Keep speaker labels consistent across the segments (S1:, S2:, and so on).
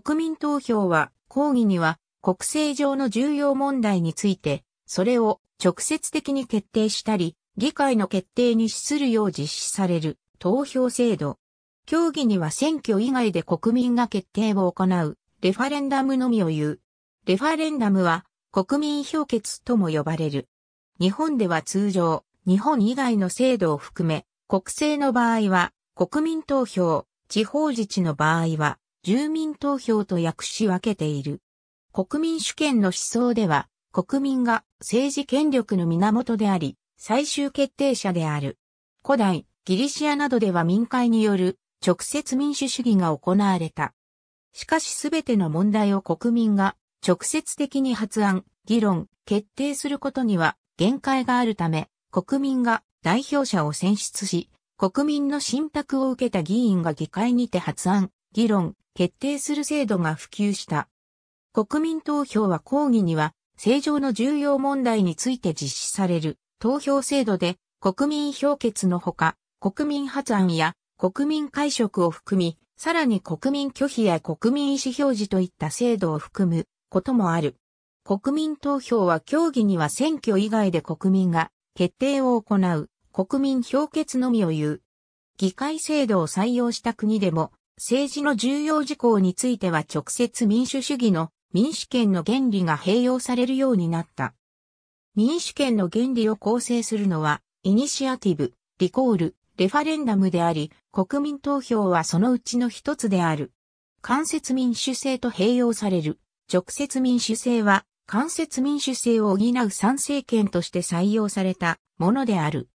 S1: 国民投票は、抗議には国政上の重要問題について、それを直接的に決定したり、議会の決定に資するよう実施される投票制度。協議には選挙以外で国民が決定を行うレファレンダムのみを言う。レファレンダムは国民評決とも呼ばれる。日本では通常、日本以外の制度を含め、国政の場合は国民投票、地方自治の場合は住民投票と訳し分けている。国民主権の思想では、国民が政治権力の源であり、最終決定者である。古代、ギリシアなどでは民会による直接民主主義が行われた。しかしすべての問題を国民が直接的に発案、議論、決定することには限界があるため、国民が代表者を選出し、国民の信託を受けた議員が議会にて発案、議論、決定する制度が普及した。国民投票は抗議には、正常の重要問題について実施される投票制度で、国民評決のほか、国民発案や国民解釈を含み、さらに国民拒否や国民意思表示といった制度を含むこともある。国民投票は協議には選挙以外で国民が決定を行う国民評決のみを言う。議会制度を採用した国でも政治の重要事項については直接民主主義の民主権の原理が併用されるようになった。民主権の原理を構成するのは、イニシアティブ、リコール、レファレンダムであり、国民投票はそのうちの一つである。間接民主制と併用される。直接民主制は、間接民主制を補う参政権として採用されたものである。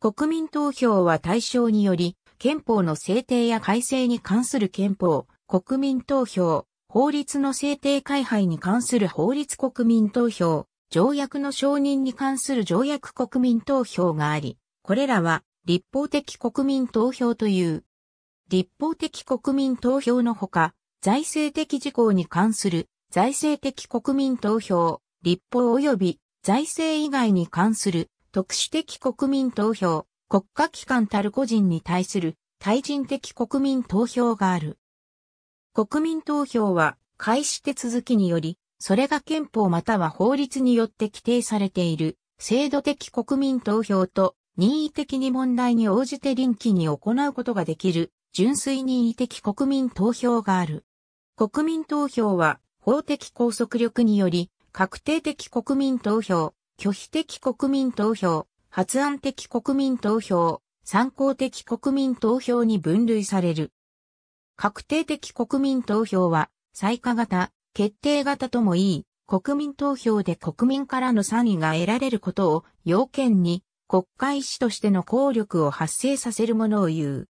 S1: 国民投票は対象により、憲法の制定や改正に関する憲法、国民投票、法律の制定改廃に関する法律国民投票、条約の承認に関する条約国民投票があり、これらは立法的国民投票という。立法的国民投票のほか、財政的事項に関する財政的国民投票、立法及び財政以外に関する特殊的国民投票、国家機関たる個人に対する対人的国民投票がある。国民投票は、開始手続きにより、それが憲法または法律によって規定されている、制度的国民投票と、任意的に問題に応じて臨機に行うことができる、純粋任意的国民投票がある。国民投票は、法的拘束力により、確定的国民投票、拒否的国民投票、発案的国民投票、参考的国民投票に分類される。確定的国民投票は、最下型、決定型ともいい、国民投票で国民からの賛意が得られることを要件に、国会史としての効力を発生させるものを言う。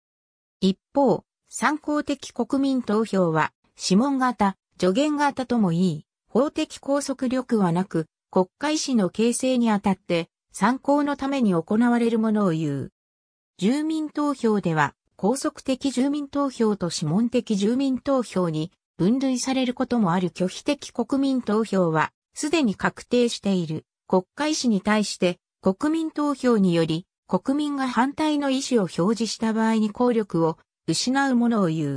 S1: 一方、参考的国民投票は、指紋型、助言型ともいい、法的拘束力はなく、国会史の形成にあたって、参考のために行われるものを言う。住民投票では、高速的住民投票と諮問的住民投票に分類されることもある拒否的国民投票は、すでに確定している国会史に対して国民投票により国民が反対の意思を表示した場合に効力を失うものを言う。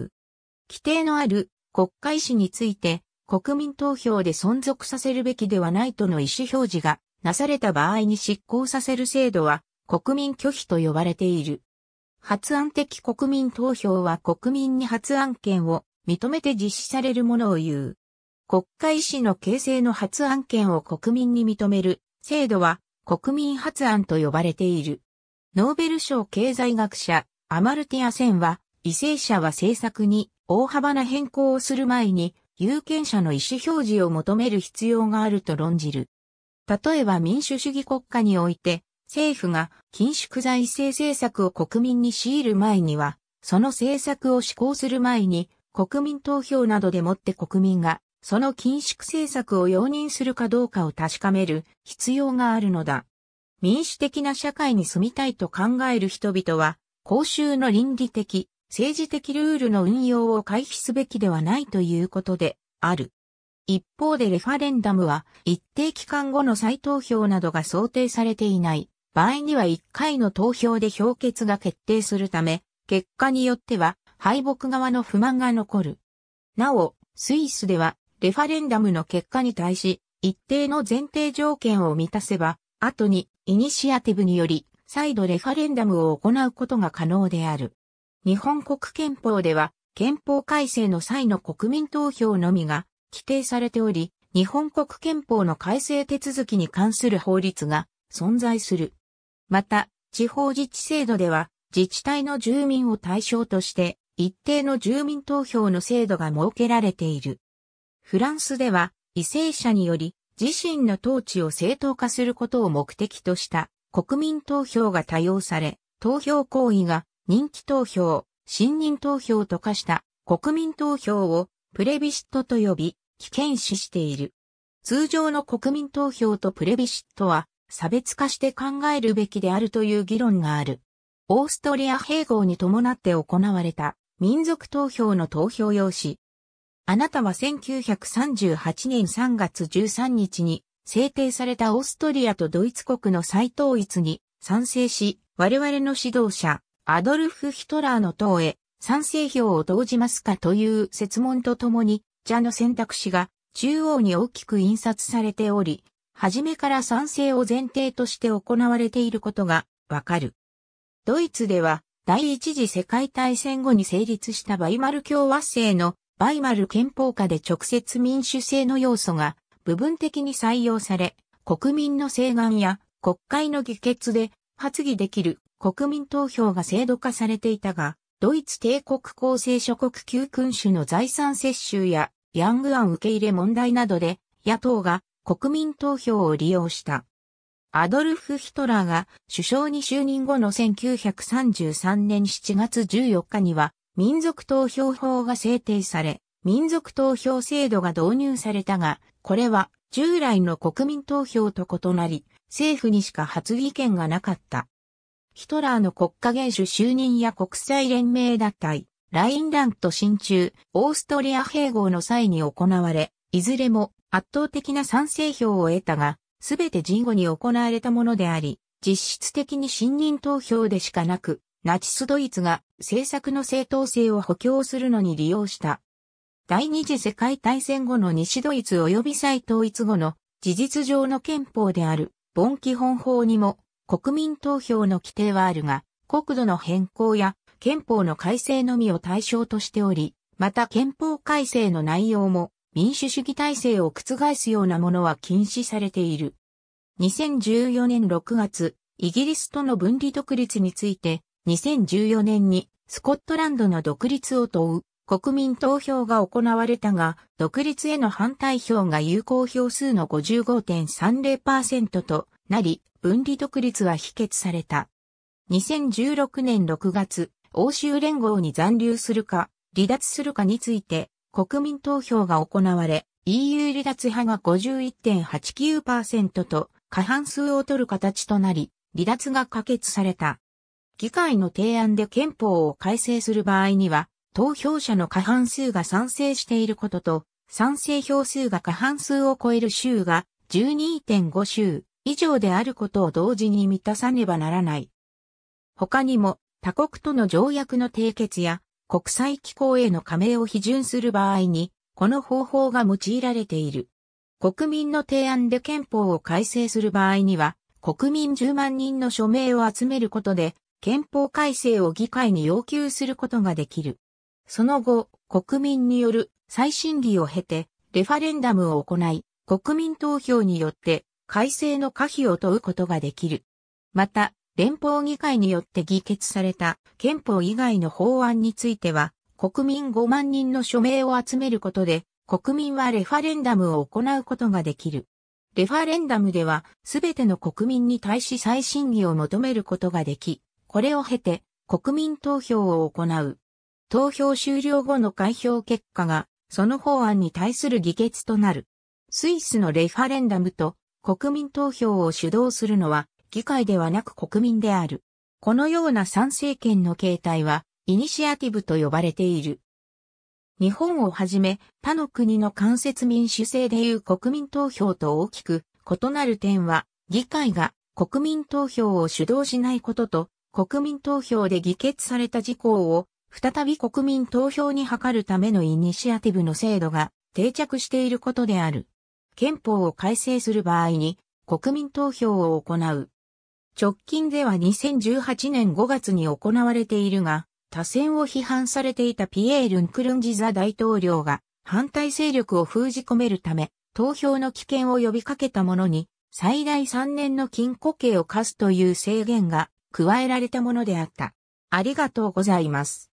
S1: 規定のある国会史について国民投票で存続させるべきではないとの意思表示がなされた場合に執行させる制度は国民拒否と呼ばれている。発案的国民投票は国民に発案権を認めて実施されるものを言う。国会意思の形成の発案権を国民に認める制度は国民発案と呼ばれている。ノーベル賞経済学者アマルティア・センは、為政者は政策に大幅な変更をする前に有権者の意思表示を求める必要があると論じる。例えば民主主義国家において、政府が緊縮財政政策を国民に強いる前には、その政策を施行する前に、国民投票などでもって国民が、その緊縮政策を容認するかどうかを確かめる必要があるのだ。民主的な社会に住みたいと考える人々は、公衆の倫理的、政治的ルールの運用を回避すべきではないということである。一方でレファレンダムは一定期間後の再投票などが想定されていない場合には1回の投票で評決が決定するため、結果によっては敗北側の不満が残る。なお、スイスではレファレンダムの結果に対し、一定の前提条件を満たせば、後にイニシアティブにより再度レファレンダムを行うことが可能である。日本国憲法では憲法改正の際の国民投票のみが規定されており、日本国憲法の改正手続きに関する法律が存在する。また、地方自治制度では、自治体の住民を対象として、一定の住民投票の制度が設けられている。フランスでは、異性者により、自身の統治を正当化することを目的とした国民投票が多用され、投票行為が人気投票、信任投票と化した国民投票をプレビシットと呼び、危険視している。通常の国民投票とプレビシットは差別化して考えるべきであるという議論がある。オーストリア併合に伴って行われた民族投票の投票用紙。あなたは1938年3月13日に制定されたオーストリアとドイツ国の再統一に賛成し、我々の指導者、アドルフ・ヒトラーの党へ賛成票を投じますかという説問とともに、ジャの選択肢が中央に大きく印刷されており、初めから賛成を前提として行われていることがわかる。ドイツでは第一次世界大戦後に成立したバイマル共和制のバイマル憲法下で直接民主制の要素が部分的に採用され、国民の請願や国会の議決で発議できる国民投票が制度化されていたが、ドイツ帝国構成諸国旧君主の財産接収やヤング案受け入れ問題などで野党が国民投票を利用した。アドルフ・ヒトラーが首相に就任後の1933年7月14日には民族投票法が制定され、民族投票制度が導入されたが、これは従来の国民投票と異なり、政府にしか発議権がなかった。ヒトラーの国家元首就任や国際連盟脱退、ラインラント親中、オーストリア併合の際に行われ、いずれも圧倒的な賛成票を得たが、すべて人後に行われたものであり、実質的に信任投票でしかなく、ナチスドイツが政策の正当性を補強するのに利用した。第二次世界大戦後の西ドイツ及び再統一後の事実上の憲法である、ボン基本法にも国民投票の規定はあるが、国土の変更や憲法の改正のみを対象としており、また憲法改正の内容も民主主義体制を覆すようなものは禁止されている。2014年6月、イギリスとの分離独立について、2014年にスコットランドの独立を問う国民投票が行われたが、独立への反対票が有効票数の55.30%となり、分離独立は否決された。2016年6月、欧州連合に残留するか、離脱するかについて、国民投票が行われ、EU 離脱派が51.89%と過半数を取る形となり、離脱が可決された。議会の提案で憲法を改正する場合には、投票者の過半数が賛成していることと、賛成票数が過半数を超える州が12.5州以上であることを同時に満たさねばならない。他にも他国との条約の締結や国際機構への加盟を批准する場合に、この方法が用いられている。国民の提案で憲法を改正する場合には、国民10万人の署名を集めることで、憲法改正を議会に要求することができる。その後、国民による再審議を経て、レファレンダムを行い、国民投票によって改正の可否を問うことができる。また、連邦議会によって議決された憲法以外の法案については、国民5万人の署名を集めることで、国民はレファレンダムを行うことができる。レファレンダムでは、すべての国民に対し再審議を求めることができ、これを経て、国民投票を行う。投票終了後の開票結果が、その法案に対する議決となる。スイスのレファレンダムと国民投票を主導するのは議会ではなく国民である。このような参政権の形態は、イニシアティブと呼ばれている。日本をはじめ、他の国の間接民主制でいう国民投票と大きく異なる点は、議会が国民投票を主導しないことと、国民投票で議決された事項を再び国民投票に諮るためのイニシアティブの制度が定着していることである。憲法を改正する場合に国民投票を行う直近では2018年5月に行われているが、多選を批判されていたピエール・ンクルンジザ大統領が反対勢力を封じ込めるため、投票の危険を呼びかけたものに、最大3年の禁錮刑を課すという制限が加えられたものであった。ありがとうございます。